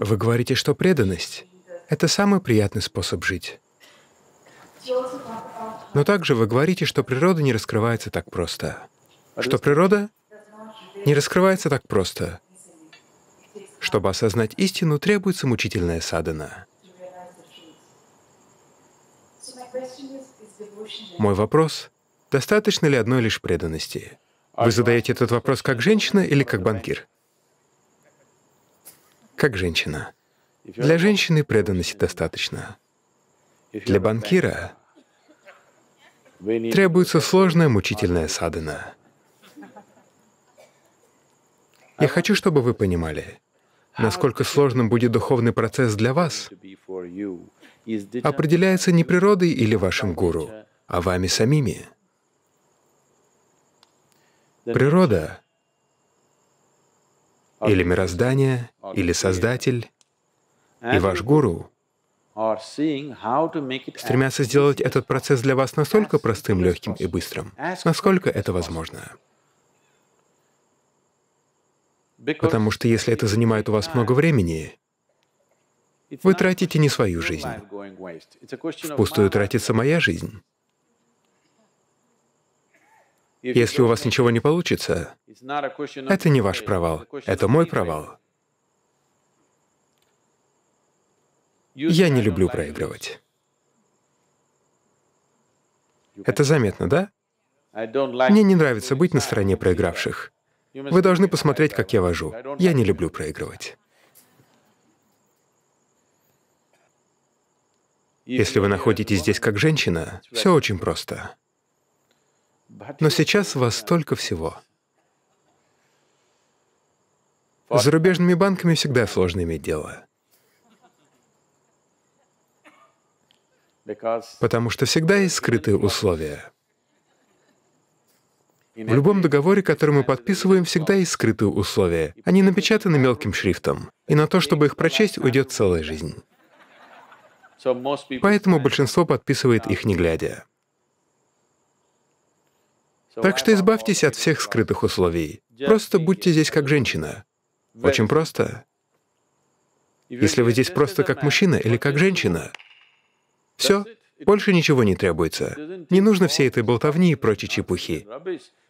Вы говорите, что преданность — это самый приятный способ жить. Но также вы говорите, что природа не раскрывается так просто. Что природа не раскрывается так просто. Чтобы осознать истину, требуется мучительная садана. Мой вопрос — достаточно ли одной лишь преданности? Вы задаете этот вопрос как женщина или как банкир? как женщина. Для женщины преданности достаточно. Для банкира требуется сложная, мучительная садана. Я хочу, чтобы вы понимали, насколько сложным будет духовный процесс для вас, определяется не природой или вашим гуру, а вами самими. Природа или мироздание, или Создатель, и ваш гуру стремятся сделать этот процесс для вас настолько простым, легким и быстрым, насколько это возможно. Потому что если это занимает у вас много времени, вы тратите не свою жизнь. Впустую тратится моя жизнь. Если у вас ничего не получится, это не ваш провал, это мой провал. Я не люблю проигрывать. Это заметно, да? Мне не нравится быть на стороне проигравших. Вы должны посмотреть, как я вожу. Я не люблю проигрывать. Если вы находитесь здесь как женщина, все очень просто. Но сейчас вас столько всего. С зарубежными банками всегда сложно иметь дело. Потому что всегда есть скрытые условия. В любом договоре, который мы подписываем, всегда есть скрытые условия. Они напечатаны мелким шрифтом, и на то, чтобы их прочесть, уйдет целая жизнь. Поэтому большинство подписывает их не глядя. Так что избавьтесь от всех скрытых условий. Просто будьте здесь как женщина. Очень просто. Если вы здесь просто как мужчина или как женщина, все, больше ничего не требуется. Не нужно всей этой болтовни и прочей чепухи.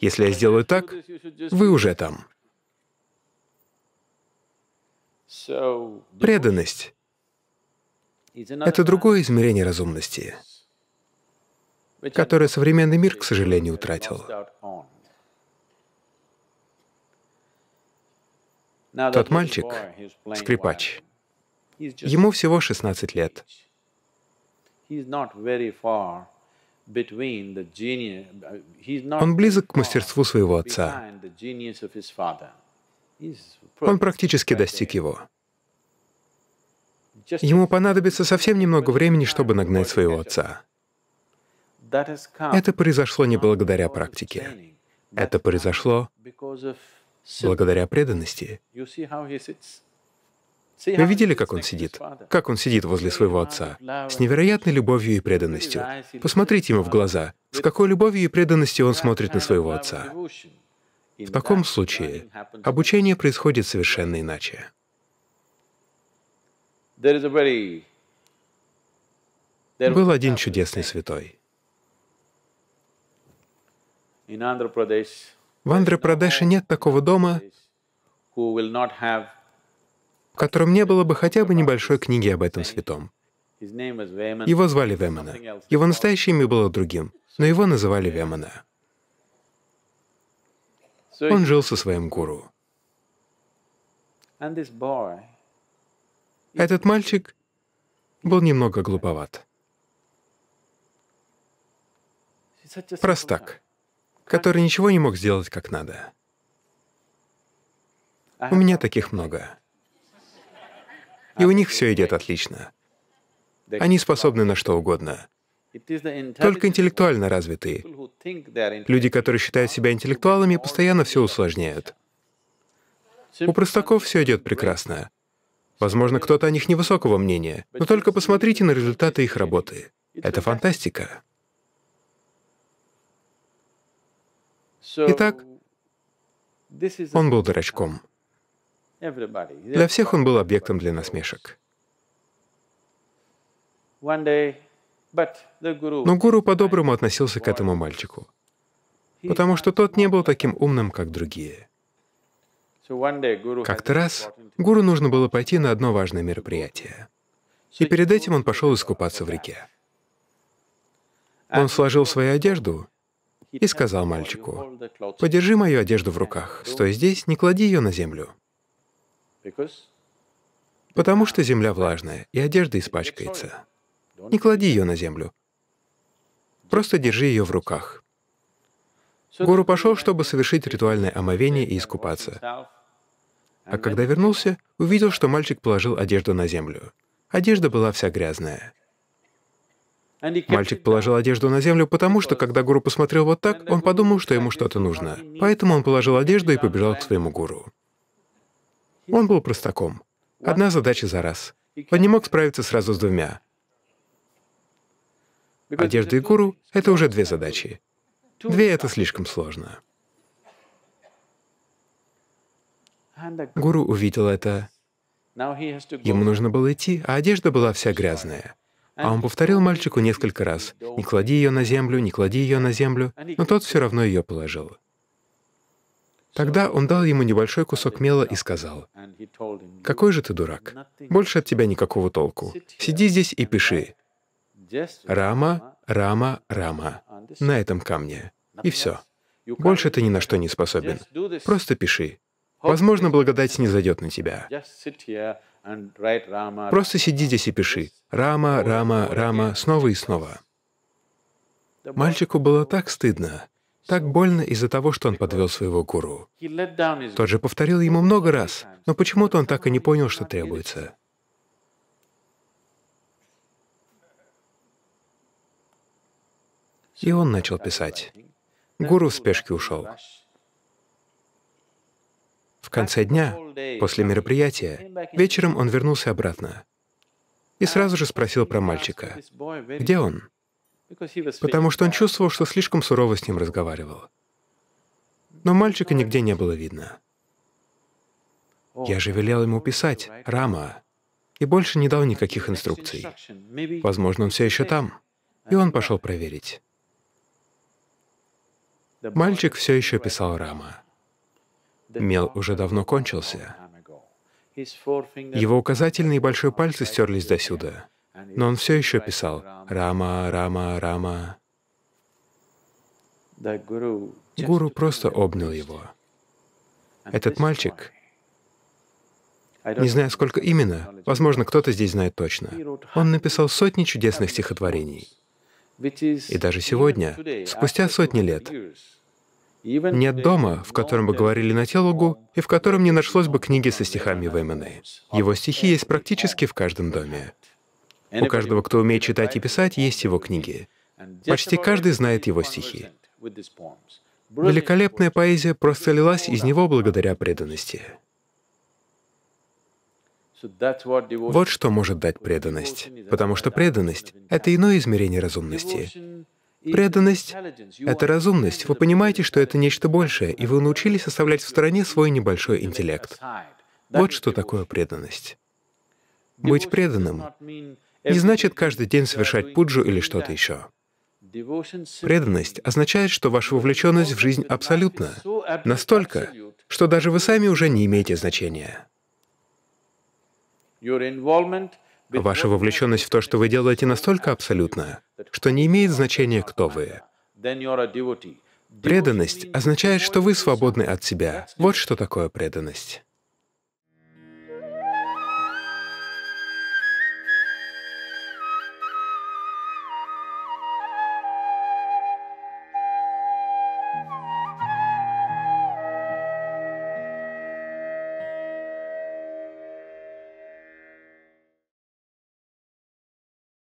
Если я сделаю так, вы уже там. Преданность — это другое измерение разумности который современный мир, к сожалению, утратил. Тот мальчик, скрипач, ему всего 16 лет. Он близок к мастерству своего отца. Он практически достиг его. Ему понадобится совсем немного времени, чтобы нагнать своего отца. Это произошло не благодаря практике. Это произошло благодаря преданности. Вы видели, как он сидит? Как он сидит возле своего отца? С невероятной любовью и преданностью. Посмотрите ему в глаза. С какой любовью и преданностью он смотрит на своего отца? В таком случае обучение происходит совершенно иначе. Был один чудесный святой. В Андропрадеше нет такого дома, в котором не было бы хотя бы небольшой книги об этом святом. Его звали Вемана. Его настоящее имя было другим, но его называли Вемана. Он жил со своим гуру. Этот мальчик был немного глуповат. Простак который ничего не мог сделать как надо. У меня таких много. И у них все идет отлично. Они способны на что угодно. Только интеллектуально развитые. Люди, которые считают себя интеллектуалами, постоянно все усложняют. У простаков все идет прекрасно. Возможно, кто-то о них невысокого мнения, но только посмотрите на результаты их работы. Это фантастика. Итак, он был дурачком. Для всех он был объектом для насмешек. Но гуру по-доброму относился к этому мальчику, потому что тот не был таким умным, как другие. Как-то раз гуру нужно было пойти на одно важное мероприятие. И перед этим он пошел искупаться в реке. Он сложил свою одежду и сказал мальчику, «Подержи мою одежду в руках, стой здесь, не клади ее на землю, потому что земля влажная, и одежда испачкается. Не клади ее на землю, просто держи ее в руках». Гуру пошел, чтобы совершить ритуальное омовение и искупаться. А когда вернулся, увидел, что мальчик положил одежду на землю. Одежда была вся грязная. Мальчик положил одежду на землю, потому что, когда гуру посмотрел вот так, он подумал, что ему что-то нужно. Поэтому он положил одежду и побежал к своему гуру. Он был простаком. Одна задача за раз. Он не мог справиться сразу с двумя. Одежда и гуру — это уже две задачи. Две — это слишком сложно. Гуру увидел это. Ему нужно было идти, а одежда была вся грязная. А он повторил мальчику несколько раз, «Не клади ее на землю, не клади ее на землю», но тот все равно ее положил. Тогда он дал ему небольшой кусок мела и сказал, «Какой же ты дурак? Больше от тебя никакого толку. Сиди здесь и пиши. Рама, Рама, Рама. На этом камне. И все. Больше ты ни на что не способен. Просто пиши. Возможно, благодать не зайдет на тебя. Просто сиди здесь и пиши. Рама, Рама, Рама, снова и снова. Мальчику было так стыдно, так больно из-за того, что он подвел своего гуру. Тот же повторил ему много раз, но почему-то он так и не понял, что требуется. И он начал писать. Гуру в спешке ушел. В конце дня, после мероприятия, вечером он вернулся обратно и сразу же спросил про мальчика, где он, потому что он чувствовал, что слишком сурово с ним разговаривал. Но мальчика нигде не было видно. Я же велел ему писать «Рама» и больше не дал никаких инструкций. Возможно, он все еще там. И он пошел проверить. Мальчик все еще писал «Рама». Мел уже давно кончился. Его указательный и большой пальцы стерлись досюда, но он все еще писал «Рама, Рама, Рама». Гуру просто обнял его. Этот мальчик, не знаю, сколько именно, возможно, кто-то здесь знает точно, он написал сотни чудесных стихотворений. И даже сегодня, спустя сотни лет, нет дома, в котором бы говорили на телугу и в котором не нашлось бы книги со стихами Вейманы. Его стихи есть практически в каждом доме. У каждого, кто умеет читать и писать, есть его книги. Почти каждый знает его стихи. Великолепная поэзия просто лилась из него благодаря преданности. Вот что может дать преданность, потому что преданность — это иное измерение разумности. Преданность — это разумность. Вы понимаете, что это нечто большее, и вы научились оставлять в стороне свой небольшой интеллект. Вот что такое преданность. Быть преданным не значит каждый день совершать пуджу или что-то еще. Преданность означает, что ваша вовлеченность в жизнь абсолютна, настолько, что даже вы сами уже не имеете значения. Ваша вовлеченность в то, что вы делаете, настолько абсолютная, что не имеет значения, кто вы. Преданность означает, что вы свободны от себя. Вот что такое преданность.